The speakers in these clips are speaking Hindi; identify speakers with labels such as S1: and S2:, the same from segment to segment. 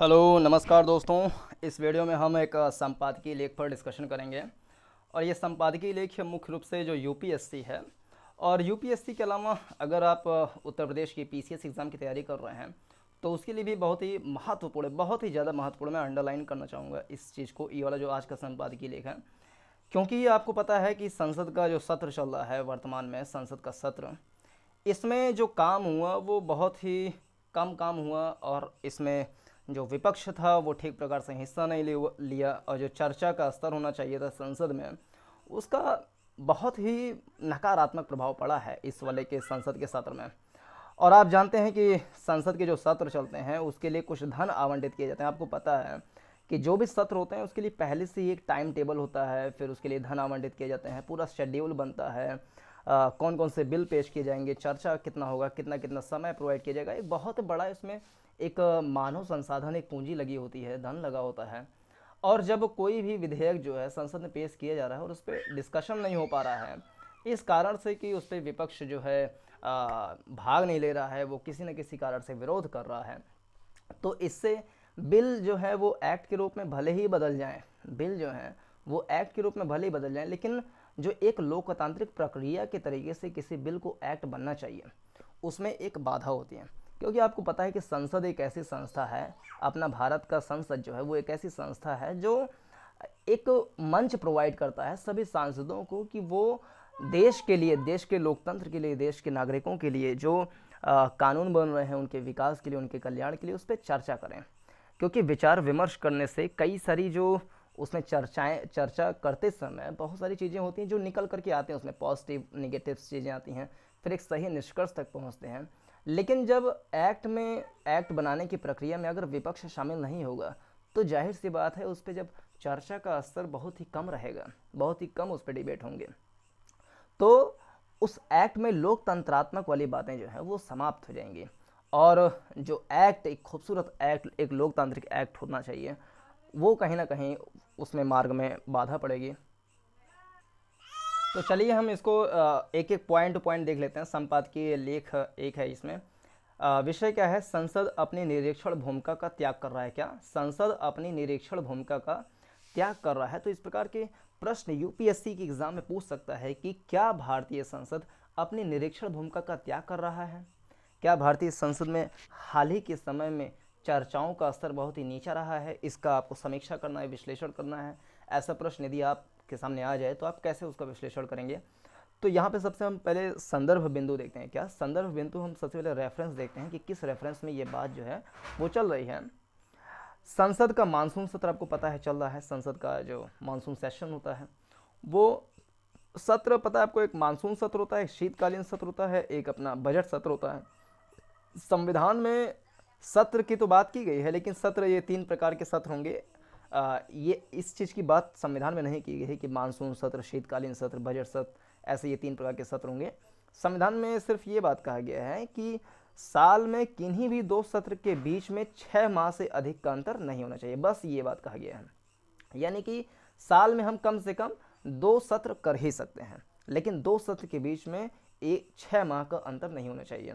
S1: हेलो नमस्कार दोस्तों इस वीडियो में हम एक संपादकीय लेख पर डिस्कशन करेंगे और ये संपादकीय लेख मुख्य रूप से जो यूपीएससी है और यूपीएससी के अलावा अगर आप उत्तर प्रदेश की पीसीएस एग्ज़ाम की तैयारी कर रहे हैं तो उसके लिए भी बहुत ही महत्वपूर्ण बहुत ही ज़्यादा महत्वपूर्ण मैं अंडरलाइन करना चाहूँगा इस चीज़ को ये वाला जो आज का संपादकीय लेख है क्योंकि आपको पता है कि संसद का जो सत्र चल रहा है वर्तमान में संसद का सत्र इसमें जो काम हुआ वो बहुत ही कम काम हुआ और इसमें जो विपक्ष था वो ठीक प्रकार से हिस्सा नहीं लिया और जो चर्चा का स्तर होना चाहिए था संसद में उसका बहुत ही नकारात्मक प्रभाव पड़ा है इस वाले के संसद के सत्र में और आप जानते हैं कि संसद के जो सत्र चलते हैं उसके लिए कुछ धन आवंटित किए जाते हैं आपको पता है कि जो भी सत्र होते हैं उसके लिए पहले से ही एक टाइम टेबल होता है फिर उसके लिए धन आवंटित किए जाते हैं पूरा शेड्यूल बनता है आ, कौन कौन से बिल पेश किए जाएंगे चर्चा कितना होगा कितना कितना समय प्रोवाइड किया जाएगा एक बहुत बड़ा इसमें एक मानव संसाधन एक पूंजी लगी होती है धन लगा होता है और जब कोई भी विधेयक जो है संसद में पेश किया जा रहा है और उस पर डिस्कशन नहीं हो पा रहा है इस कारण से कि उस पर विपक्ष जो है आ, भाग नहीं ले रहा है वो किसी न किसी कारण से विरोध कर रहा है तो इससे बिल जो है वो एक्ट के रूप में भले ही बदल जाए बिल जो हैं वो एक्ट के रूप में भले ही बदल जाए लेकिन जो एक लोकतांत्रिक प्रक्रिया के तरीके से किसी बिल को एक्ट बनना चाहिए उसमें एक बाधा होती है क्योंकि आपको पता है कि संसद एक ऐसी संस्था है अपना भारत का संसद जो है वो एक ऐसी संस्था है जो एक मंच प्रोवाइड करता है सभी सांसदों को कि वो देश के लिए देश के लोकतंत्र के लिए देश के नागरिकों के लिए जो आ, कानून बन रहे हैं उनके विकास के लिए उनके कल्याण के लिए उस पर चर्चा करें क्योंकि विचार विमर्श करने से कई सारी जो उसमें चर्चाएं चर्चा करते समय बहुत सारी चीज़ें होती हैं जो निकल करके आते हैं उसमें पॉजिटिव निगेटिव चीज़ें आती हैं फिर एक सही निष्कर्ष तक पहुँचते हैं लेकिन जब एक्ट में एक्ट बनाने की प्रक्रिया में अगर विपक्ष शामिल नहीं होगा तो जाहिर सी बात है उस पर जब चर्चा का स्तर बहुत ही कम रहेगा बहुत ही कम उस पर डिबेट होंगे तो उस एक्ट में लोकतंत्रात्मक वाली बातें जो हैं वो समाप्त हो जाएंगी और जो एक्ट एक खूबसूरत एक्ट एक लोकतांत्रिक एक्ट होना चाहिए वो कहीं ना कहीं उसमें मार्ग में बाधा पड़ेगी तो चलिए हम इसको एक एक पॉइंट टू पॉइंट देख लेते हैं संपादकीय लेख एक है इसमें विषय क्या है संसद अपनी निरीक्षण भूमिका का त्याग कर रहा है क्या संसद अपनी निरीक्षण भूमिका का त्याग कर रहा है तो इस प्रकार के प्रश्न यूपीएससी के एग्ज़ाम में पूछ सकता है कि क्या भारतीय संसद अपनी निरीक्षण भूमिका का त्याग कर रहा है क्या भारतीय संसद में हाल ही के समय में चर्चाओं का स्तर बहुत ही नीचा रहा है इसका आपको समीक्षा करना है विश्लेषण करना है ऐसा प्रश्न यदि आपके सामने आ जाए तो आप कैसे उसका विश्लेषण करेंगे तो यहाँ पे सबसे हम पहले संदर्भ बिंदु देखते हैं क्या संदर्भ बिंदु हम सबसे पहले रेफरेंस देखते हैं कि किस रेफरेंस में ये बात जो है वो चल रही है संसद का मानसून सत्र आपको पता है चल रहा है संसद का जो मानसून सेशन होता है वो सत्र पता है आपको एक मानसून सत्र होता है एक शीतकालीन सत्र होता है एक अपना बजट सत्र होता है संविधान में सत्र की तो बात की गई है लेकिन सत्र ये तीन प्रकार के सत्र होंगे आ, ये इस चीज़ की बात संविधान में नहीं की गई है कि मानसून सत्र शीतकालीन सत्र बजट सत्र ऐसे ये तीन प्रकार के सत्र होंगे संविधान में सिर्फ ये बात कहा गया है कि साल में किन्हीं भी दो सत्र के बीच में छः माह से अधिक का अंतर नहीं होना चाहिए बस ये बात कहा गया है यानी कि साल में हम कम से कम दो सत्र कर ही सकते हैं लेकिन दो सत्र के बीच में एक छः माह का अंतर नहीं होना चाहिए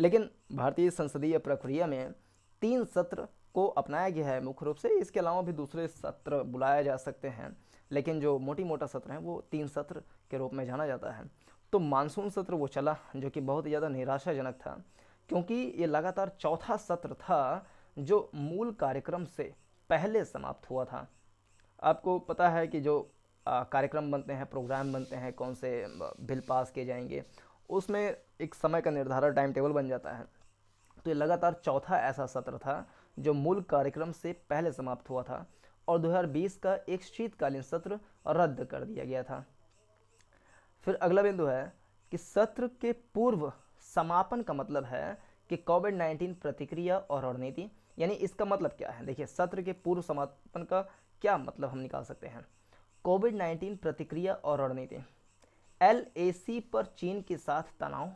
S1: लेकिन भारतीय संसदीय प्रक्रिया में तीन सत्र को अपनाया गया है मुख्य रूप से इसके अलावा भी दूसरे सत्र बुलाए जा सकते हैं लेकिन जो मोटी मोटा सत्र हैं वो तीन सत्र के रूप में जाना जाता है तो मानसून सत्र वो चला जो कि बहुत ज़्यादा निराशाजनक था क्योंकि ये लगातार चौथा सत्र था जो मूल कार्यक्रम से पहले समाप्त हुआ था आपको पता है कि जो कार्यक्रम बनते हैं प्रोग्राम बनते हैं कौन से बिल पास किए जाएंगे उसमें एक समय का निर्धारण टाइम टेबल बन जाता है तो ये लगातार चौथा ऐसा सत्र था जो मूल कार्यक्रम से पहले समाप्त हुआ था और 2020 का एक शीतकालीन सत्र रद्द कर दिया गया था फिर अगला बिंदु है कि सत्र के पूर्व समापन का मतलब है कि कोविड नाइन्टीन प्रतिक्रिया और रणनीति यानी इसका मतलब क्या है देखिए सत्र के पूर्व समापन का क्या मतलब हम निकाल सकते हैं कोविड नाइन्टीन प्रतिक्रिया और रणनीति एल ए सी पर चीन के साथ तनाव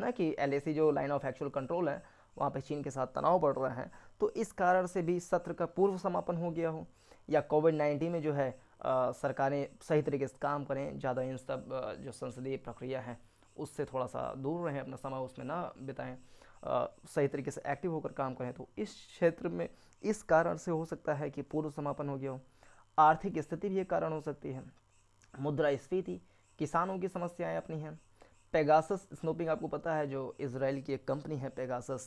S1: ना कि एल ए सी जो लाइन ऑफ एक्चुअल कंट्रोल है वहाँ पर चीन के साथ तनाव बढ़ रहा है तो इस कारण से भी सत्र का पूर्व समापन हो गया हो या कोविड नाइन्टीन में जो है सरकारें सही तरीके से काम करें ज़्यादा इन सब जो संसदीय प्रक्रिया है उससे थोड़ा सा दूर रहें अपना समय उसमें ना बिताएं आ, सही तरीके से एक्टिव होकर काम करें तो इस क्षेत्र में इस कारण से हो सकता है कि पूर्व समापन हो गया हो आर्थिक स्थिति भी एक कारण हो सकती है मुद्रा स्फीति किसानों की समस्याएं अपनी हैं पेगासस स्नोपिंग आपको पता है जो इसराइल की एक कंपनी है पेगासस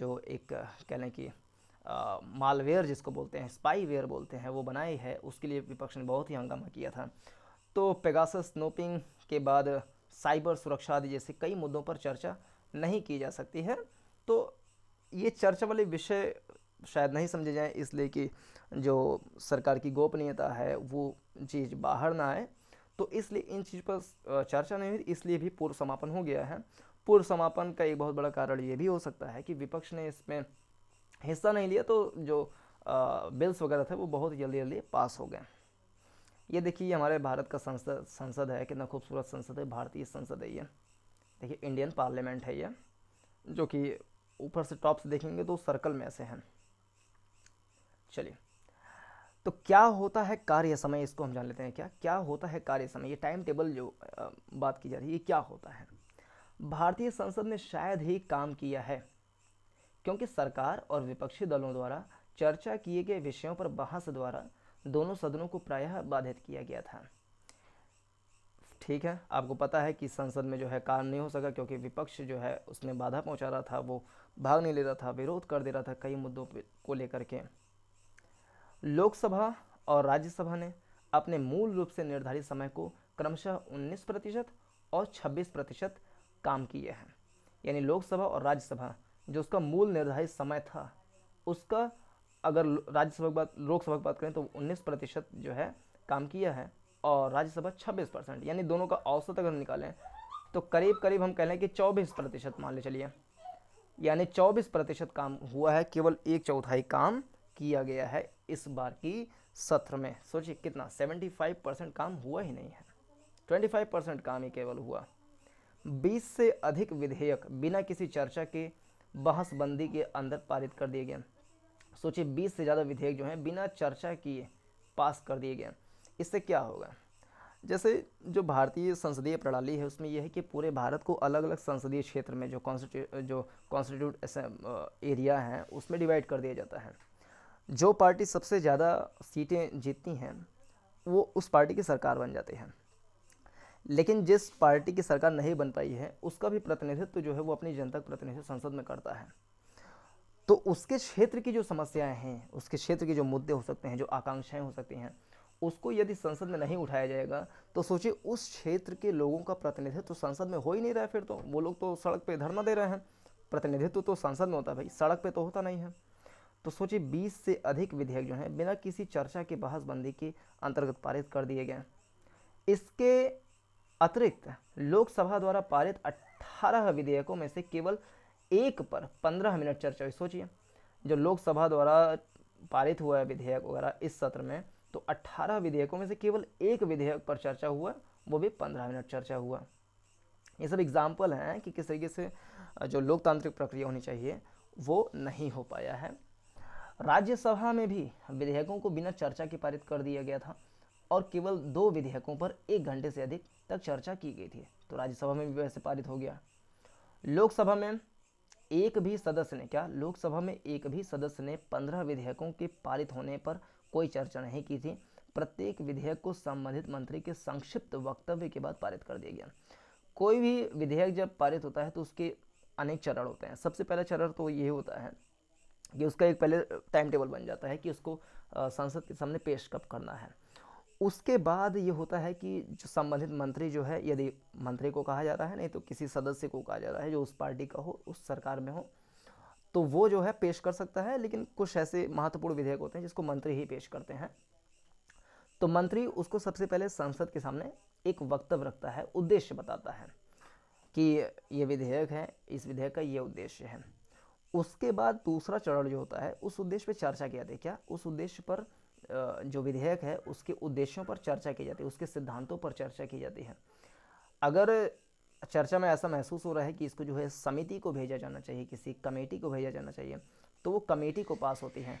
S1: जो एक कह लें कि मालवेयर जिसको बोलते हैं स्पाईवेयर बोलते हैं वो बनाई है उसके लिए विपक्ष ने बहुत ही हंगामा किया था तो पेगासस स्नोपिंग के बाद साइबर सुरक्षा आदि जैसे कई मुद्दों पर चर्चा नहीं की जा सकती है तो ये चर्चा वाले विषय शायद नहीं समझे जाएँ इसलिए कि जो सरकार की गोपनीयता है वो चीज़ बाहर ना आए तो इसलिए इन चीज़ पर चर्चा नहीं हुई इसलिए भी पूर्व समापन हो गया है पूर्व समापन का एक बहुत बड़ा कारण ये भी हो सकता है कि विपक्ष ने इसमें हिस्सा नहीं लिया तो जो बिल्स वगैरह थे वो बहुत जल्दी जल्दी पास हो गए ये देखिए हमारे भारत का संसद संसद है कितना खूबसूरत संसद है भारतीय संसद है ये देखिए इंडियन पार्लियामेंट है ये जो कि ऊपर से टॉप से देखेंगे तो सर्कल में ऐसे हैं चलिए तो क्या होता है कार्य समय इसको हम जान लेते हैं क्या क्या होता है कार्य समय ये टाइम टेबल जो बात की जा रही है ये क्या होता है भारतीय संसद ने शायद ही काम किया है क्योंकि सरकार और विपक्षी दलों द्वारा चर्चा किए गए विषयों पर बहस द्वारा दोनों सदनों को प्रायः बाधित किया गया था ठीक है आपको पता है कि संसद में जो है काम नहीं हो सका क्योंकि विपक्ष जो है उसमें बाधा पहुंचा रहा था वो भाग नहीं ले रहा था विरोध कर दे रहा था कई मुद्दों को लेकर के लोकसभा और राज्यसभा ने अपने मूल रूप से निर्धारित समय को क्रमशः 19 प्रतिशत और 26 प्रतिशत काम किए हैं यानी लोकसभा और राज्यसभा जो उसका मूल निर्धारित समय था उसका अगर राज्यसभा की बात लोकसभा की बात करें तो 19 प्रतिशत जो है काम किया है और राज्यसभा 26 परसेंट यानी दोनों का औसत अगर निकालें तो करीब करीब हम कह लें कि 24 प्रतिशत मान ले चलिए यानी 24 प्रतिशत काम हुआ है केवल एक चौथाई काम किया गया है इस बार की सत्र में सोचिए कितना 75 परसेंट काम हुआ ही नहीं है 25 परसेंट काम ही केवल हुआ 20 से अधिक विधेयक बिना किसी चर्चा के बहसबंदी के अंदर पारित कर दिए गए सोचिए 20 से ज़्यादा विधेयक जो हैं बिना चर्चा किए पास कर दिए गए इससे क्या होगा जैसे जो भारतीय संसदीय प्रणाली है उसमें यह है कि पूरे भारत को अलग अलग संसदीय क्षेत्र में जो कॉन्स्टिट्यू जो कॉन्स्टिट्यूट एरिया है उसमें डिवाइड कर दिया जाता है जो पार्टी सबसे ज़्यादा सीटें जीतती हैं वो उस पार्टी की सरकार बन जाती है लेकिन जिस पार्टी की सरकार नहीं बन पाई है उसका भी प्रतिनिधित्व जो है वो अपनी जनता का प्रतिनिधित्व संसद में करता है तो उसके क्षेत्र की जो समस्याएं हैं उसके क्षेत्र के जो मुद्दे हो सकते हैं जो आकांक्षाएं हो सकती हैं उसको यदि संसद में नहीं उठाया जाएगा तो सोचिए उस क्षेत्र के लोगों का प्रतिनिधित्व तो संसद में हो ही नहीं रहा है फिर तो वो लोग तो सड़क पर धरना दे रहे हैं प्रतिनिधित्व तो, तो संसद में होता है भाई सड़क पर तो होता नहीं है तो सोचिए 20 से अधिक विधेयक जो हैं बिना किसी चर्चा के बहसबंदी के अंतर्गत पारित कर दिए गए इसके अतिरिक्त लोकसभा द्वारा पारित 18 विधेयकों में से केवल एक पर 15 मिनट चर्चा हुई सोचिए जो लोकसभा द्वारा पारित हुआ है विधेयक वगैरह इस सत्र में तो 18 विधेयकों में से केवल एक विधेयक पर चर्चा हुआ वो भी 15 मिनट चर्चा हुआ ये सब एग्जाम्पल हैं कि किस तरीके से जो लोकतांत्रिक प्रक्रिया होनी चाहिए वो नहीं हो पाया है राज्यसभा में भी विधेयकों को बिना चर्चा के पारित कर दिया गया था और केवल दो विधेयकों पर एक घंटे से अधिक तक चर्चा की गई थी तो राज्यसभा में भी वैसे पारित हो गया लोकसभा में एक भी सदस्य ने क्या लोकसभा में एक भी सदस्य ने पंद्रह विधेयकों के पारित होने पर कोई चर्चा नहीं की थी प्रत्येक विधेयक को संबंधित मंत्री के संक्षिप्त वक्तव्य के बाद पारित कर दिया गया कोई भी विधेयक जब पारित होता है तो उसके अनेक चरण होते हैं सबसे पहला चरण तो ये होता है कि उसका एक पहले टाइम टेबल बन जाता है कि उसको संसद के सामने पेश कब करना है उसके बाद ये होता है कि जो संबंधित मंत्री जो है यदि मंत्री को कहा जाता है नहीं तो किसी सदस्य को कहा जाता है जो उस पार्टी का हो उस सरकार में हो तो वो जो है पेश कर सकता है लेकिन कुछ ऐसे महत्वपूर्ण विधेयक होते हैं जिसको मंत्री ही पेश करते हैं तो मंत्री उसको सबसे पहले संसद के सामने एक वक्तव्य रखता है उद्देश्य बताता है कि ये विधेयक है इस विधेयक का ये उद्देश्य है उसके बाद दूसरा चरण जो होता है उस उद्देश्य पर चर्चा किया जाती है क्या उस उद्देश्य पर जो विधेयक है उसके उद्देश्यों पर चर्चा की जाती है उसके सिद्धांतों पर चर्चा की जाती है अगर चर्चा में ऐसा महसूस हो रहा है कि इसको जो है समिति को भेजा जाना चाहिए किसी कमेटी को भेजा जाना चाहिए तो वो कमेटी को पास होती है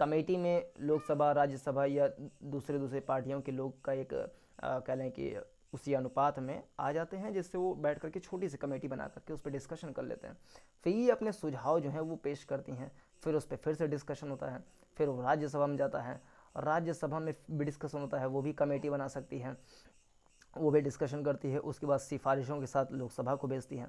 S1: कमेटी में लोकसभा राज्यसभा या दूसरे दूसरे पार्टियों के लोग का एक कह लें कि उसी अनुपात में आ जाते हैं जिससे वो बैठ करके छोटी सी कमेटी बना करके उस पर डिस्कशन कर लेते हैं फिर ये अपने सुझाव जो हैं वो पेश करती हैं फिर उस पर फिर से डिस्कशन होता है फिर वो राज्यसभा में जाता है और राज्यसभा में भी डिस्कशन होता है वो भी कमेटी बना सकती है वो भी डिस्कशन करती है उसके बाद सिफारिशों के साथ लोकसभा को भेजती है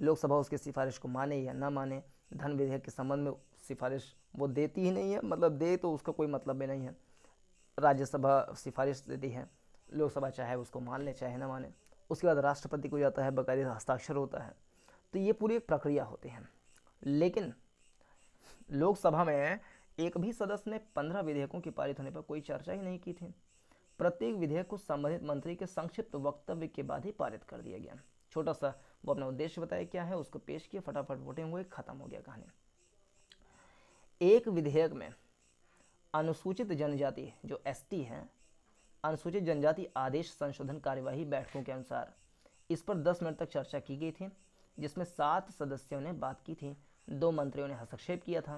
S1: लोकसभा उसकी सिफारिश को माने या ना माने धन विधेयक के संबंध में सिफारिश वो देती ही नहीं है मतलब दे तो उसका कोई मतलब भी नहीं है राज्यसभा सिफारिश देती है लोकसभा चाहे उसको मान ले चाहे ना माने उसके बाद राष्ट्रपति को जाता है बाकायदे हस्ताक्षर होता है तो ये पूरी एक प्रक्रिया होती है लेकिन लोकसभा में एक भी सदस्य ने पंद्रह विधेयकों की पारित होने पर कोई चर्चा ही नहीं की थी प्रत्येक विधेयक को संबंधित मंत्री के संक्षिप्त वक्तव्य के बाद ही पारित कर दिया गया छोटा सा वो अपना उद्देश्य बताया क्या है उसको पेश किया फटाफट वोटिंग हुई खत्म हो गया कहानी एक विधेयक में अनुसूचित जनजाति जो एसटी है अनुसूचित जनजाति आदेश संशोधन कार्यवाही बैठकों के अनुसार इस पर दस मिनट तक चर्चा की गई थी जिसमें सात सदस्यों ने बात की थी दो मंत्रियों ने हस्तक्षेप किया था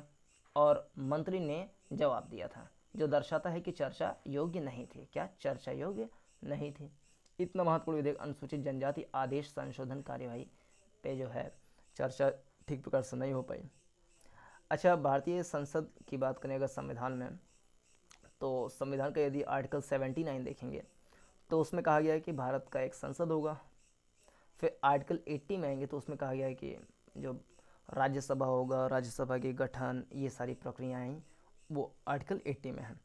S1: और मंत्री ने जवाब दिया था जो दर्शाता है कि चर्चा योग्य नहीं थी क्या चर्चा योग्य नहीं थी इतना महत्वपूर्ण विधेयक अनुसूचित जनजाति आदेश संशोधन कार्यवाही पे जो है चर्चा ठीक प्रकार से नहीं हो पाई अच्छा भारतीय संसद की बात करें अगर संविधान में तो संविधान का यदि आर्टिकल 79 देखेंगे तो उसमें कहा गया है कि भारत का एक संसद होगा फिर आर्टिकल 80 में आएंगे तो उसमें कहा गया है कि जो राज्यसभा होगा राज्यसभा के गठन ये सारी प्रक्रियाएँ वो आर्टिकल 80 में हैं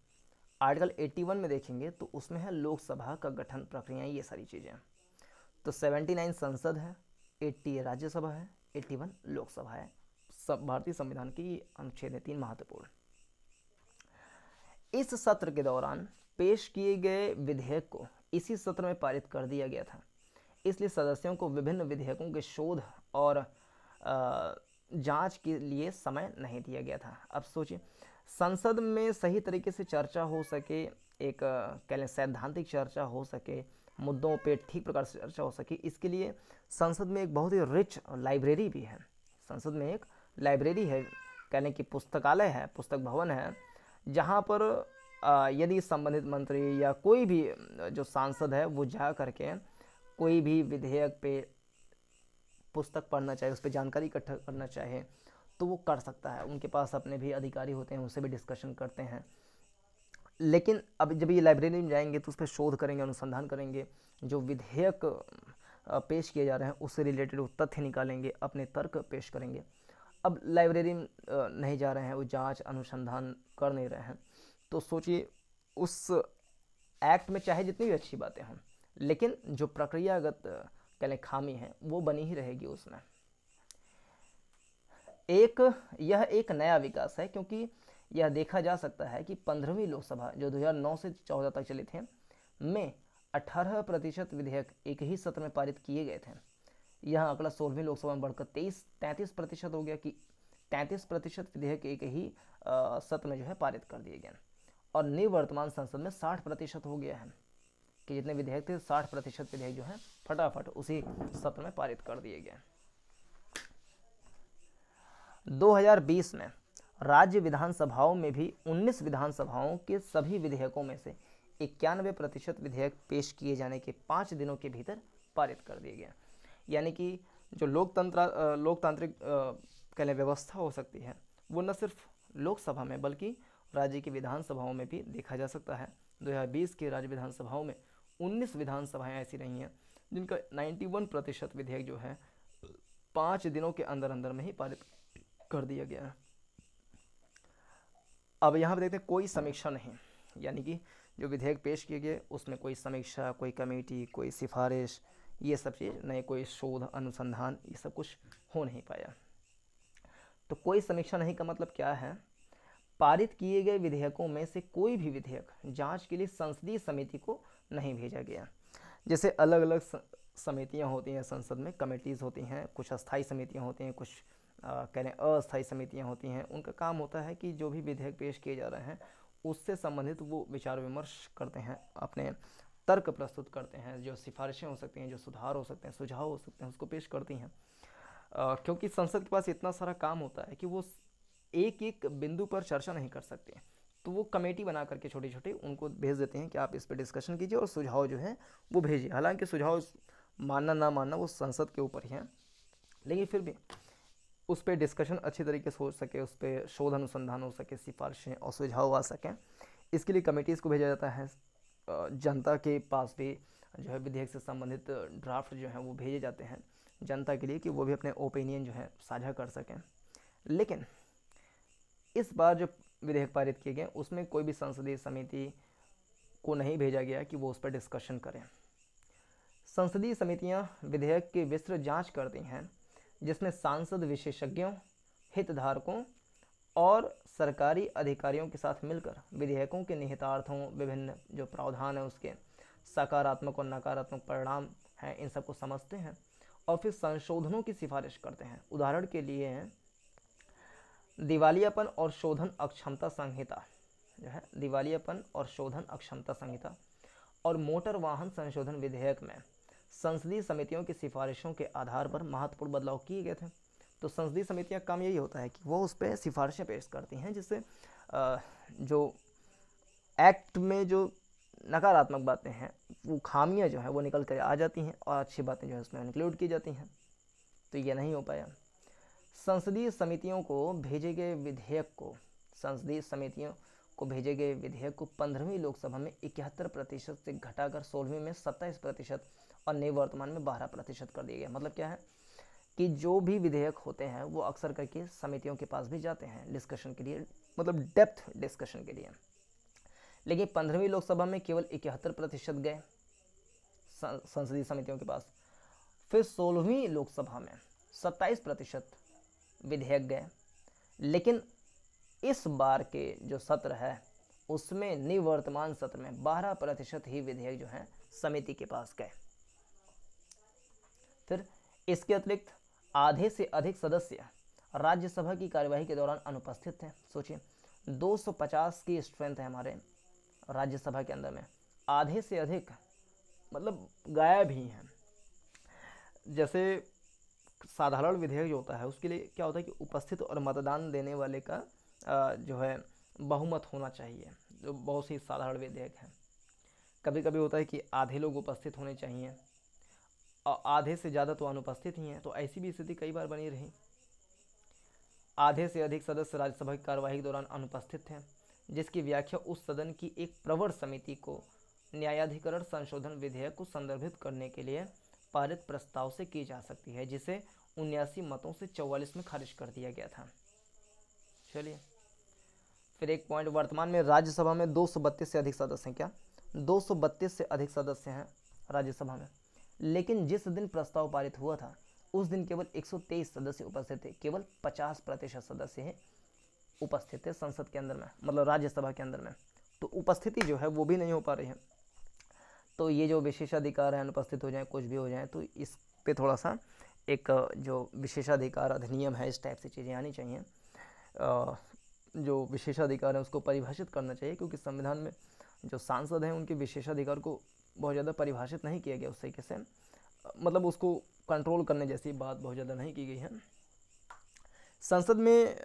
S1: आर्टिकल 81 में देखेंगे तो उसमें है लोकसभा का गठन प्रक्रियाएँ ये सारी चीज़ें तो नाइन संसद है एट्टी राज्यसभा है वन लोकसभा है सब भारतीय संविधान की अनुच्छेद है तीन महत्वपूर्ण इस सत्र के दौरान पेश किए गए विधेयक को इसी सत्र में पारित कर दिया गया था इसलिए सदस्यों को विभिन्न विधेयकों के शोध और जांच के लिए समय नहीं दिया गया था अब सोचिए संसद में सही तरीके से चर्चा हो सके एक कह लें सैद्धांतिक चर्चा हो सके मुद्दों पे ठीक प्रकार से चर्चा हो सके इसके लिए संसद में एक बहुत ही रिच लाइब्रेरी भी है संसद में एक लाइब्रेरी है कहने की पुस्तकालय है पुस्तक भवन है जहाँ पर यदि संबंधित मंत्री या कोई भी जो सांसद है वो जा करके कोई भी विधेयक पे पुस्तक पढ़ना चाहे उस पर जानकारी इकट्ठा करना चाहे तो वो कर सकता है उनके पास अपने भी अधिकारी होते हैं उनसे भी डिस्कशन करते हैं लेकिन अब जब ये लाइब्रेरी में जाएंगे तो उस पर शोध करेंगे अनुसंधान करेंगे जो विधेयक पेश किए जा रहे हैं उससे रिलेटेड वो तथ्य निकालेंगे अपने तर्क पेश करेंगे अब लाइब्रेरी नहीं जा रहे हैं वो जांच अनुसंधान कर नहीं रहे हैं तो सोचिए उस एक्ट में चाहे जितनी भी अच्छी बातें हों लेकिन जो प्रक्रियागत कहें खामी है वो बनी ही रहेगी उसमें एक यह एक नया विकास है क्योंकि यह देखा जा सकता है कि पंद्रहवीं लोकसभा जो 2009 से 14 तक चली थी में 18 प्रतिशत विधेयक एक ही सत्र में पारित किए गए थे यह आंकड़ा सोलहवीं लोकसभा में बढ़कर तेईस तैंतीस प्रतिशत हो गया कि तैंतीस प्रतिशत विधेयक एक ही सत्र में जो है पारित कर दिए गए और निवर्तमान संसद में साठ प्रतिशत हो गया है कि जितने विधेयक थे साठ प्रतिशत विधेयक जो है फटाफट उसी सत्र में पारित कर दिए गए 2020 में राज्य विधानसभाओं में भी 19 विधानसभाओं के सभी विधेयकों में से इक्यानवे प्रतिशत विधेयक पेश किए जाने के पाँच दिनों के भीतर पारित कर दिए गए यानी कि जो लोकतंत्र लोकतांत्रिक कह लें व्यवस्था हो सकती है वो न सिर्फ लोकसभा में बल्कि राज्य की विधानसभाओं में भी देखा जा सकता है 2020 की राज्य विधानसभाओं में 19 विधानसभाएं ऐसी रही हैं जिनका 91 प्रतिशत विधेयक जो है पाँच दिनों के अंदर अंदर में ही पारित कर दिया गया है अब यहाँ पर देखते हैं कोई समीक्षा नहीं यानी कि जो विधेयक पेश किए गए उसमें कोई समीक्षा कोई कमेटी कोई सिफारिश ये सब चीज़ नए कोई शोध अनुसंधान ये सब कुछ हो नहीं पाया तो कोई समीक्षा नहीं का मतलब क्या है पारित किए गए विधेयकों में से कोई भी विधेयक जांच के लिए संसदीय समिति को नहीं भेजा गया जैसे अलग अलग समितियां होती हैं संसद में कमेटीज़ होती हैं कुछ अस्थाई समितियां होती हैं कुछ कह रहे अस्थाई समितियां होती हैं उनका काम होता है कि जो भी विधेयक पेश किए जा रहे हैं उससे संबंधित वो विचार विमर्श करते हैं अपने तर्क प्रस्तुत करते हैं जो सिफारिशें हो सकती हैं जो सुधार हो सकते हैं सुझाव हो सकते हैं उसको पेश करती हैं क्योंकि संसद के पास इतना सारा काम होता है कि वो एक एक बिंदु पर चर्चा नहीं कर सकते तो वो कमेटी बना करके छोटे छोटे उनको भेज देते हैं कि आप इस पर डिस्कशन कीजिए और सुझाव जो है वो भेजिए हालांकि सुझाव मानना ना मानना वो संसद के ऊपर ही है लेकिन फिर भी उस पर डिस्कशन अच्छी तरीके से हो सके उस पर शोध अनुसंधान हो सके सिफारिशें और सुझाव आ सकें इसके लिए कमेटीज़ को भेजा जाता है जनता के पास भी जो है विधेयक से संबंधित ड्राफ्ट जो हैं वो भेजे जाते हैं जनता के लिए कि वो भी अपने ओपिनियन जो है साझा कर सकें लेकिन इस बार जो विधेयक पारित किए गए उसमें कोई भी संसदीय समिति को नहीं भेजा गया कि वो उस पर डिस्कशन करें संसदीय समितियां विधेयक की विस्तृत जांच करती हैं जिसमें सांसद विशेषज्ञों हितधारकों और सरकारी अधिकारियों के साथ मिलकर विधेयकों के निहितार्थों विभिन्न जो प्रावधान हैं उसके सकारात्मक और नकारात्मक परिणाम हैं इन सबको समझते हैं और फिर संशोधनों की सिफारिश करते हैं उदाहरण के लिए हैं दिवालियापन और शोधन अक्षमता संहिता जो है दिवालियापन और शोधन अक्षमता संहिता और मोटर वाहन संशोधन विधेयक में संसदीय समितियों की सिफारिशों के आधार पर महत्वपूर्ण बदलाव किए गए थे तो संसदीय समितियाँ काम यही होता है कि वो उस पर सिफारिशें पेश करती हैं जिससे जो एक्ट में जो नकारात्मक बातें हैं वो खामियाँ जो हैं वो निकल कर आ जाती हैं और अच्छी बातें जो है उसमें इंक्लूड की जाती हैं तो ये नहीं हो पाया संसदीय समितियों को भेजे गए विधेयक को संसदीय समितियों को भेजे गए विधेयक को पंद्रहवीं लोकसभा में इकहत्तर प्रतिशत से घटाकर सोलहवीं में सत्ताईस प्रतिशत और नए वर्तमान में बारह प्रतिशत कर दिया गया मतलब क्या है कि जो भी विधेयक होते हैं वो अक्सर करके समितियों के पास भी जाते हैं डिस्कशन के लिए मतलब डेप्थ डिस्कशन के लिए लेकिन पंद्रहवीं लोकसभा में केवल इकहत्तर प्रतिशत गए संसदीय समितियों के पास फिर सोलहवीं लोकसभा में सत्ताईस प्रतिशत विधेयक गए लेकिन इस बार के जो सत्र है उसमें निवर्तमान सत्र में बारह प्रतिशत ही विधेयक जो हैं समिति के पास गए फिर इसके अतिरिक्त आधे से अधिक सदस्य राज्यसभा की कार्यवाही के दौरान अनुपस्थित थे सोचिए 250 की स्ट्रेंथ है हमारे राज्यसभा के अंदर में आधे से अधिक मतलब गायब ही हैं जैसे साधारण विधेयक जो होता है उसके लिए क्या होता है कि उपस्थित और मतदान देने वाले का जो है बहुमत होना चाहिए जो बहुत से साधारण विधेयक हैं कभी कभी होता है कि आधे लोग उपस्थित होने चाहिए आधे से ज़्यादा तो अनुपस्थित ही हैं तो ऐसी भी स्थिति कई बार बनी रही आधे से अधिक सदस्य राज्यसभा की कार्यवाही के दौरान अनुपस्थित थे जिसकी व्याख्या उस सदन की एक प्रवर समिति को न्यायाधिकरण संशोधन विधेयक को संदर्भित करने के लिए पारित प्रस्ताव से की जा सकती है जिसे उन्यासी मतों से चौवालीस में खारिज कर दिया गया था चलिए फिर एक पॉइंट वर्तमान में राज्यसभा में दो से अधिक सदस्य हैं क्या दो से अधिक सदस्य हैं राज्यसभा में लेकिन जिस दिन प्रस्ताव पारित हुआ था उस दिन केवल 123 सदस्य उपस्थित थे केवल 50 प्रतिशत सदस्य हैं उपस्थित थे संसद के अंदर में मतलब राज्यसभा के अंदर में तो उपस्थिति जो है वो भी नहीं हो पा रही है तो ये जो विशेषाधिकार है अनुपस्थित हो जाए कुछ भी हो जाए तो इस पर थोड़ा सा एक जो विशेषाधिकार अधिनियम है इस टाइप से चीज़ें आनी चाहिए जो विशेषाधिकार है उसको परिभाषित करना चाहिए क्योंकि संविधान में जो सांसद हैं उनके विशेषाधिकार को बहुत ज़्यादा परिभाषित नहीं किया गया उस तरीके से मतलब उसको कंट्रोल करने जैसी बात बहुत ज़्यादा नहीं की गई है संसद में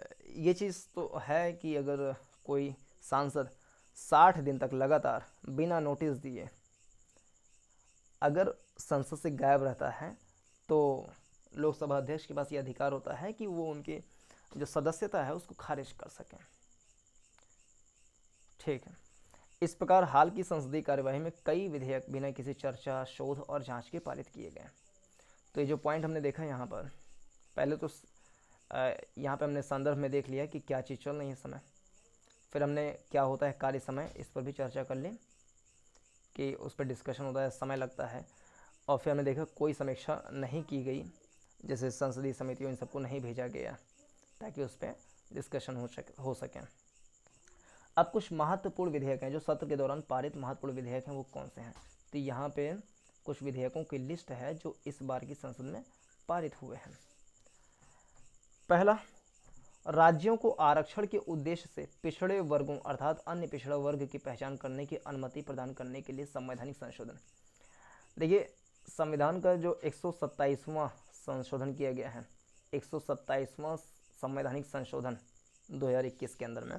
S1: ये चीज़ तो है कि अगर कोई सांसद साठ दिन तक लगातार बिना नोटिस दिए अगर संसद से गायब रहता है तो लोकसभा अध्यक्ष के पास ये अधिकार होता है कि वो उनके जो सदस्यता है उसको खारिज कर सकें ठीक है इस प्रकार हाल की संसदीय कार्यवाही में कई विधेयक बिना किसी चर्चा शोध और जांच के पारित किए गए तो ये जो पॉइंट हमने देखा यहाँ पर पहले तो यहाँ पे हमने संदर्भ में देख लिया कि क्या चीज़ चल रही है समय फिर हमने क्या होता है कार्य समय इस पर भी चर्चा कर ली कि उस पर डिस्कशन होता है समय लगता है और फिर हमने देखा कोई समीक्षा नहीं की गई जैसे संसदीय समितियों इन सबको नहीं भेजा गया ताकि उस पर डिस्कशन हो सके हो सकें अब कुछ महत्वपूर्ण विधेयक हैं जो सत्र के दौरान पारित महत्वपूर्ण विधेयक हैं वो कौन से हैं तो यहाँ पे कुछ विधेयकों की लिस्ट है जो इस बार की संसद में पारित हुए हैं पहला राज्यों को आरक्षण के उद्देश्य से पिछड़े वर्गों अर्थात अन्य पिछड़ा वर्ग की पहचान करने की अनुमति प्रदान करने के लिए संवैधानिक संशोधन देखिए संविधान का जो एक संशोधन किया गया है एक संवैधानिक संशोधन 2021 के अंदर में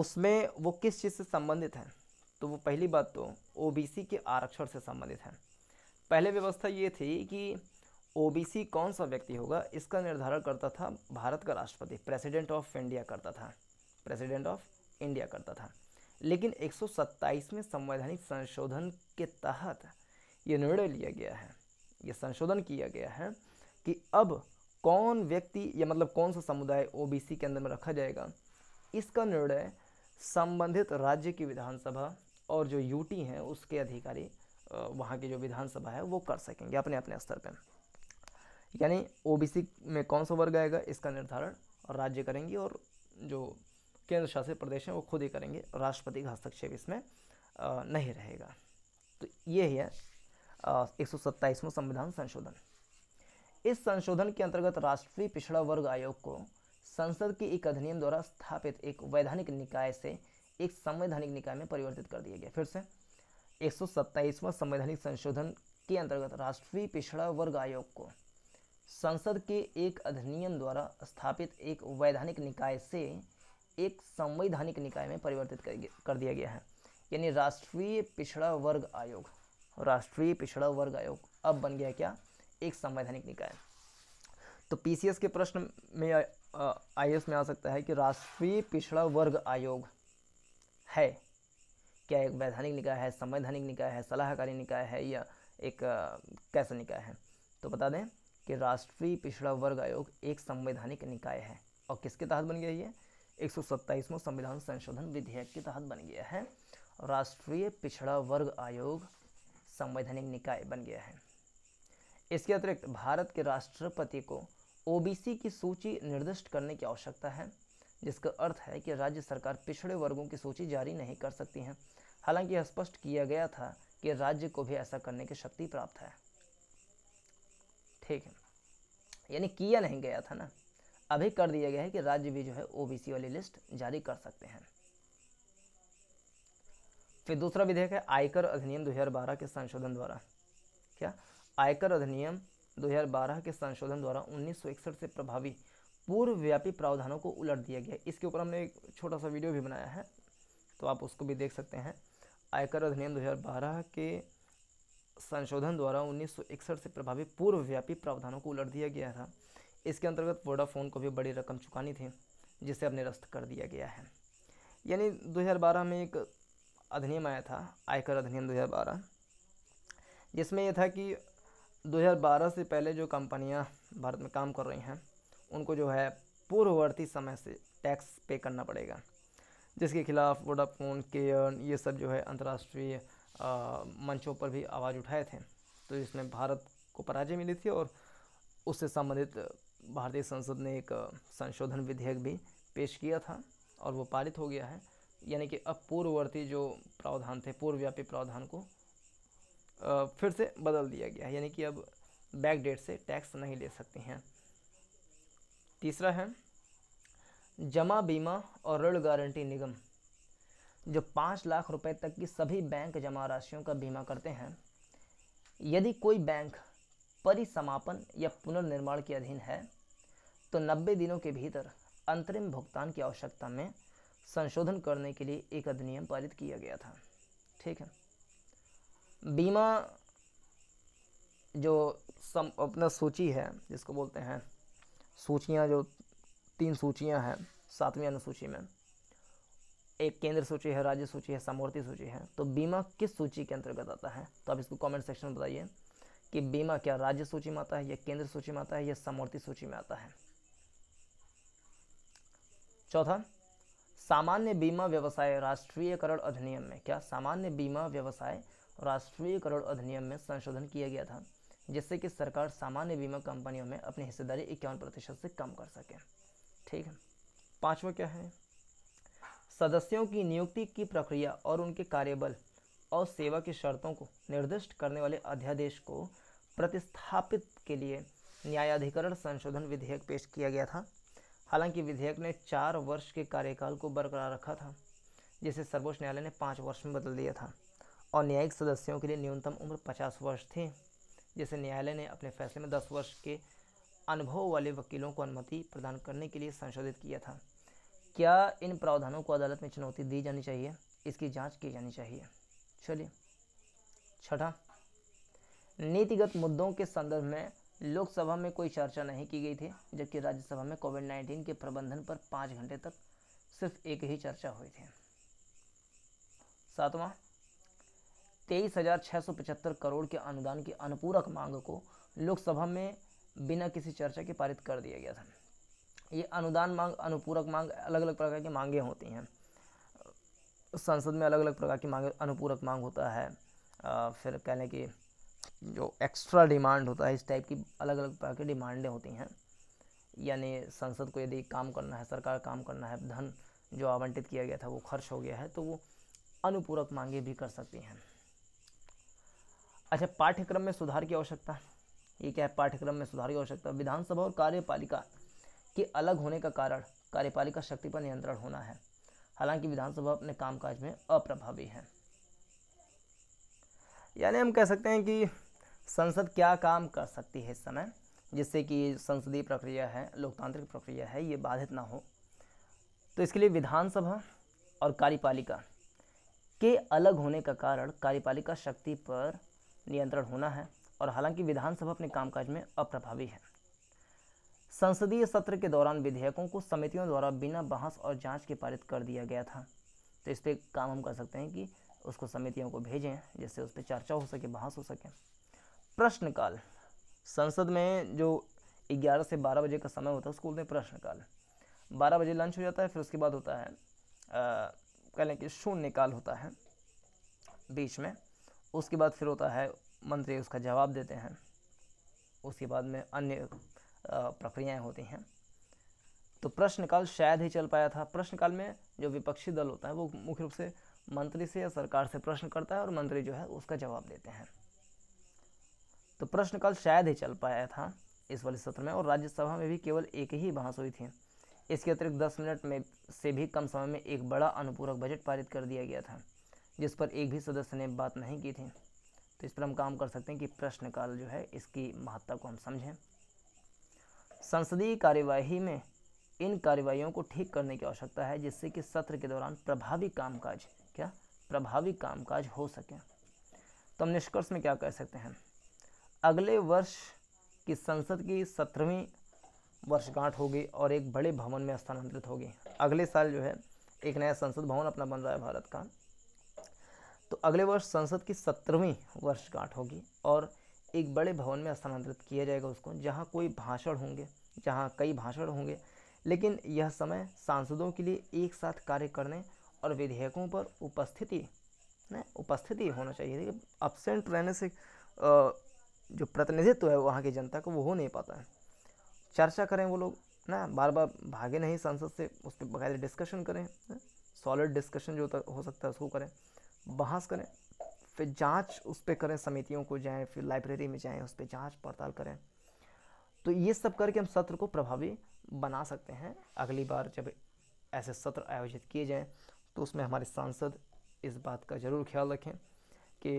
S1: उसमें वो किस चीज़ से संबंधित हैं तो वो पहली बात तो ओबीसी के आरक्षण से संबंधित हैं पहले व्यवस्था ये थी कि ओबीसी कौन सा व्यक्ति होगा इसका निर्धारण करता था भारत का राष्ट्रपति प्रेसिडेंट ऑफ इंडिया करता था प्रेसिडेंट ऑफ इंडिया करता था लेकिन एक में संवैधानिक संशोधन के तहत ये निर्णय लिया गया है ये संशोधन किया गया है कि अब कौन व्यक्ति या मतलब कौन सा समुदाय ओबीसी के अंदर में रखा जाएगा इसका निर्णय संबंधित राज्य की विधानसभा और जो यूटी हैं उसके अधिकारी वहाँ की जो विधानसभा है वो कर सकेंगे अपने अपने स्तर पर यानी ओबीसी में कौन सा वर्ग आएगा इसका निर्धारण राज्य करेंगी और जो केंद्र शासित प्रदेश हैं वो खुद ही करेंगे राष्ट्रपति का हस्तक्षेप इसमें नहीं रहेगा तो ये है एक सौ संविधान संशोधन इस संशोधन के अंतर्गत राष्ट्रीय पिछड़ा वर्ग आयोग को संसद के एक अधिनियम द्वारा स्थापित एक वैधानिक निकाय से एक संवैधानिक निकाय में परिवर्तित कर दिया गया फिर से एक संवैधानिक संशोधन के अंतर्गत राष्ट्रीय पिछड़ा वर्ग आयोग को संसद के एक अधिनियम द्वारा स्थापित एक वैधानिक निकाय से एक संवैधानिक निकाय में परिवर्तित कर दिया गया है यानी राष्ट्रीय पिछड़ा वर्ग आयोग राष्ट्रीय पिछड़ा वर्ग आयोग अब बन गया क्या एक संवैधानिक निकाय तो पीसीएस के प्रश्न में आई में आ सकता है कि राष्ट्रीय पिछड़ा वर्ग आयोग है क्या एक वैधानिक निकाय है संवैधानिक निकाय है सलाहकारी निकाय है या एक कैसा निकाय है तो बता दें कि राष्ट्रीय पिछड़ा वर्ग आयोग एक संवैधानिक निकाय है और किसके तहत बन गया ये एक सौ संविधान संशोधन विधेयक के तहत बन गया है राष्ट्रीय पिछड़ा वर्ग आयोग संवैधानिक निकाय बन गया है इसके अतिरिक्त भारत के राष्ट्रपति को ओबीसी की सूची निर्दिष्ट करने की आवश्यकता है जिसका अर्थ है कि राज्य सरकार पिछड़े वर्गों की सूची जारी नहीं कर सकती हैं हालांकि यह स्पष्ट किया गया था कि राज्य को भी ऐसा करने की शक्ति प्राप्त है ठीक है यानी किया नहीं गया था ना अभी कर दिया गया है कि राज्य भी जो है ओबीसी वाली लिस्ट जारी कर सकते हैं फिर दूसरा विधेयक है आयकर अधिनियम 2012 के संशोधन द्वारा क्या आयकर अधिनियम 2012 के संशोधन द्वारा उन्नीस से प्रभावी पूर्व व्यापी प्रावधानों को उलट दिया गया इसके ऊपर हमने एक छोटा सा वीडियो भी बनाया है तो आप उसको भी देख सकते हैं आयकर अधिनियम 2012 के संशोधन द्वारा उन्नीस से प्रभावी पूर्वव्यापी प्रावधानों को उलट दिया गया था इसके अंतर्गत वोडाफोन को भी बड़ी रकम चुकानी थी जिसे अब निरस्त कर दिया गया है यानी 2012 में एक अधिनियम आया था आयकर अधिनियम 2012 जिसमें यह था कि 2012 से पहले जो कंपनियां भारत में काम कर रही हैं उनको जो है पूर्ववर्ती समय से टैक्स पे करना पड़ेगा जिसके खिलाफ वोडाफोन केयर ये सब जो है अंतर्राष्ट्रीय मंचों पर भी आवाज़ उठाए थे तो इसमें भारत को पराजय मिली थी और उससे संबंधित भारतीय संसद ने एक संशोधन विधेयक भी पेश किया था और वो पारित हो गया है यानी कि अब पूर्ववर्ती जो प्रावधान थे पूर्वव्यापी प्रावधान को फिर से बदल दिया गया है यानी कि अब बैक डेट से टैक्स नहीं ले सकते हैं तीसरा है जमा बीमा और ऋण गारंटी निगम जो पाँच लाख रुपए तक की सभी बैंक जमा राशियों का बीमा करते हैं यदि कोई बैंक परिसमापन या पुनर्निर्माण के अधीन है तो 90 दिनों के भीतर अंतरिम भुगतान की आवश्यकता में संशोधन करने के लिए एक अधिनियम पारित किया गया था ठीक है बीमा जो सम अपना सूची है जिसको बोलते हैं सूचियाँ जो तीन सूचियाँ हैं सातवीं अनुसूची में एक केंद्र सूची है राज्य सूची है समवर्ती सूची है तो बीमा किस सूची के अंतर्गत आता है तो आप इसको कमेंट सेक्शन में बताइए कि बीमा क्या राज्य सूची में आता है या केंद्र सूची में आता है या समवर्ती सूची में आता है चौथा सामान्य बीमा व्यवसाय राष्ट्रीयकरण अधिनियम में क्या सामान्य बीमा व्यवसाय राष्ट्रीय करोड़ अधिनियम में संशोधन किया गया था जिससे कि सरकार सामान्य बीमा कंपनियों में अपनी हिस्सेदारी इक्यावन प्रतिशत से कम कर सके ठीक है पाँचवा क्या है सदस्यों की नियुक्ति की प्रक्रिया और उनके कार्यबल और सेवा की शर्तों को निर्दिष्ट करने वाले अध्यादेश को प्रतिस्थापित के लिए न्यायाधिकरण संशोधन विधेयक पेश किया गया था हालांकि विधेयक ने चार वर्ष के कार्यकाल को बरकरार रखा था जिसे सर्वोच्च न्यायालय ने पाँच वर्ष में बदल दिया था और न्यायिक सदस्यों के लिए न्यूनतम उम्र पचास वर्ष थी जिसे न्यायालय ने अपने फैसले में दस वर्ष के अनुभव वाले वकीलों को अनुमति प्रदान करने के लिए संशोधित किया था क्या इन प्रावधानों को अदालत में चुनौती दी जानी चाहिए इसकी जांच की जानी चाहिए चलिए छठा नीतिगत मुद्दों के संदर्भ में लोकसभा में कोई चर्चा नहीं की गई थी जबकि राज्यसभा में कोविड नाइन्टीन के प्रबंधन पर पाँच घंटे तक सिर्फ एक ही चर्चा हुई थी सातवां तेईस हजार छः सौ पचहत्तर करोड़ के अनुदान की अनुपूरक मांग को लोकसभा में बिना किसी चर्चा के पारित कर दिया गया था ये अनुदान मांग अनुपूरक मांग अलग अलग प्रकार की मांगें होती हैं संसद में अलग अलग प्रकार की मांग अनुपूरक मांग होता है आ, फिर कहने की जो एक्स्ट्रा डिमांड होता है इस टाइप की अलग अलग प्रकार की डिमांडें होती हैं यानी संसद को यदि काम करना है सरकार काम करना है धन जो आवंटित किया गया था वो खर्च हो गया है तो वो अनुपूरक मांगे भी कर सकती हैं अच्छा पाठ्यक्रम में सुधार की आवश्यकता ये क्या है पाठ्यक्रम में सुधार की आवश्यकता विधानसभा और कार्यपालिका के अलग होने का कारण कार्यपालिका शक्ति पर नियंत्रण होना है हालांकि विधानसभा अपने कामकाज में अप्रभावी है यानी हम कह सकते हैं कि संसद क्या काम कर सकती है इस समय जिससे कि संसदीय प्रक्रिया है लोकतांत्रिक प्रक्रिया है ये बाधित ना हो तो इसके लिए विधानसभा और कार्यपालिका के अलग होने का कारण कार्यपालिका शक्ति पर नियंत्रण होना है और हालांकि विधानसभा अपने कामकाज में अप्रभावी है संसदीय सत्र के दौरान विधेयकों को समितियों द्वारा बिना बहस और जांच के पारित कर दिया गया था तो इस पर काम हम कर सकते हैं कि उसको समितियों को भेजें जिससे उस पर चर्चा हो सके बहस हो सके प्रश्नकाल संसद में जो 11 से 12 बजे का समय होता है उसको में प्रश्नकाल 12 बजे लंच हो जाता है फिर उसके बाद होता है कह लें कि शून्यकाल होता है बीच में उसके बाद फिर होता है मंत्री उसका जवाब देते हैं उसके बाद में अन्य प्रक्रियाएं होती हैं तो प्रश्नकाल शायद ही चल पाया था प्रश्नकाल में जो विपक्षी दल होता है वो मुख्य रूप से मंत्री से या सरकार से प्रश्न करता है और मंत्री जो है उसका जवाब देते हैं तो प्रश्नकाल शायद ही चल पाया था इस वाले सत्र में और राज्यसभा में भी केवल एक ही बहस हुई थी इसके अतिरिक्त दस मिनट में से भी कम समय में एक बड़ा अनुपूरक बजट पारित कर दिया गया था जिस पर एक भी सदस्य ने बात नहीं की थी तो इस पर हम काम कर सकते हैं कि प्रश्नकाल जो है इसकी महत्ता को हम समझें संसदीय कार्यवाही में इन कार्यवाहियों को ठीक करने की आवश्यकता है जिससे कि सत्र के दौरान प्रभावी कामकाज क्या प्रभावी कामकाज हो सके तो हम निष्कर्ष में क्या कह सकते हैं अगले वर्ष की संसद की सत्रहवीं वर्षगांठ होगी और एक बड़े भवन में स्थानांतरित होगी अगले साल जो है एक नया संसद भवन अपना बन रहा है भारत का तो अगले वर्ष संसद की सत्रहवीं वर्षगांठ होगी और एक बड़े भवन में स्थानांतरित किया जाएगा उसको जहाँ कोई भाषण होंगे जहाँ कई भाषण होंगे लेकिन यह समय सांसदों के लिए एक साथ कार्य करने और विधेयकों पर उपस्थिति न उपस्थिति होना चाहिए देखिए अपसेंट रहने से जो प्रतिनिधित्व है वहाँ की जनता को वो हो नहीं पाता है चर्चा करें वो लोग ना बार बार भागे नहीं संसद से उस पर बकायदे डिस्कशन करें सॉलिड डिस्कशन जो हो सकता है उसको करें बहस करें फिर जांच उस पर करें समितियों को जाएं फिर लाइब्रेरी में जाएं उस पर जांच पड़ताल करें तो ये सब करके हम सत्र को प्रभावी बना सकते हैं अगली बार जब ऐसे सत्र आयोजित किए जाएं तो उसमें हमारे सांसद इस बात का ज़रूर ख्याल रखें कि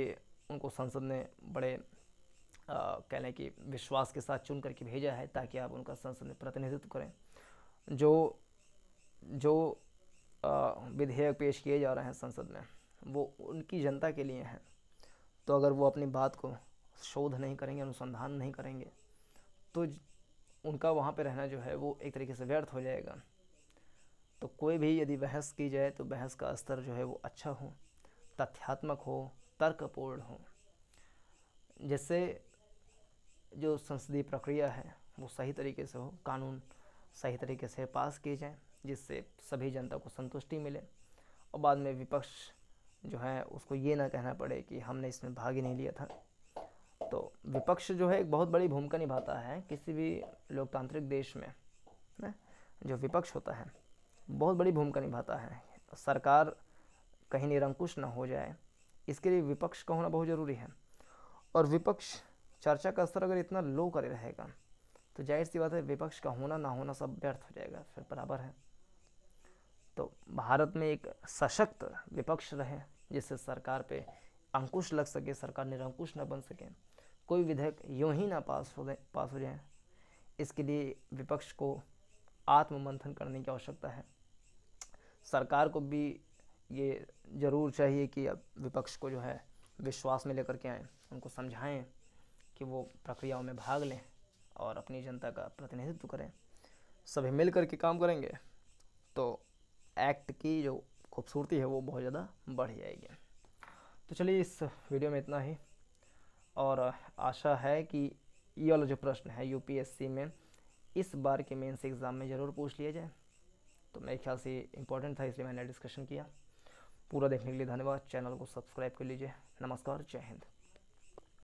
S1: उनको संसद ने बड़े कह लें कि विश्वास के साथ चुन करके भेजा है ताकि आप उनका संसद में प्रतिनिधित्व करें जो जो विधेयक पेश किए जा रहे हैं संसद में वो उनकी जनता के लिए हैं तो अगर वो अपनी बात को शोध नहीं करेंगे अनुसंधान नहीं करेंगे तो उनका वहाँ पर रहना जो है वो एक तरीके से व्यर्थ हो जाएगा तो कोई भी यदि बहस की जाए तो बहस का स्तर जो है वो अच्छा हो तथ्यात्मक हो तर्कपूर्ण हो जिससे जो संसदीय प्रक्रिया है वो सही तरीके से हो कानून सही तरीके से पास किए जाएँ जिससे सभी जनता को संतुष्टि मिले और बाद में विपक्ष जो है उसको ये ना कहना पड़े कि हमने इसमें भाग ही नहीं लिया था तो विपक्ष जो है एक बहुत बड़ी भूमिका निभाता है किसी भी लोकतांत्रिक देश में ना जो विपक्ष होता है बहुत बड़ी भूमिका निभाता है सरकार कहीं निरंकुश ना हो जाए इसके लिए विपक्ष का होना बहुत ज़रूरी है और विपक्ष चर्चा का स्तर अगर इतना लो करे रहेगा तो जाहिर सी बात है विपक्ष का होना ना होना सब व्यर्थ हो जाएगा फिर बराबर है तो भारत में एक सशक्त विपक्ष रहे जिससे सरकार पे अंकुश लग सके सरकार निरंकुश न बन सके कोई विधेयक यूँ ही ना पास हो पास हो जाए इसके लिए विपक्ष को आत्ममंथन करने की आवश्यकता है सरकार को भी ये ज़रूर चाहिए कि अब विपक्ष को जो है विश्वास में लेकर के आएँ उनको समझाएं कि वो प्रक्रियाओं में भाग लें और अपनी जनता का प्रतिनिधित्व करें सभी मिल कर के काम करेंगे तो एक्ट की जो खूबसूरती है वो बहुत ज़्यादा बढ़ जाएगी तो चलिए इस वीडियो में इतना ही और आशा है कि ये वाला जो प्रश्न है यूपीएससी में इस बार के मेंस एग्ज़ाम में ज़रूर पूछ लिया जाए तो मेरे ख्याल से इम्पोर्टेंट था इसलिए मैंने डिस्कशन किया पूरा देखने के लिए धन्यवाद चैनल को सब्सक्राइब कर लीजिए नमस्कार जय हिंद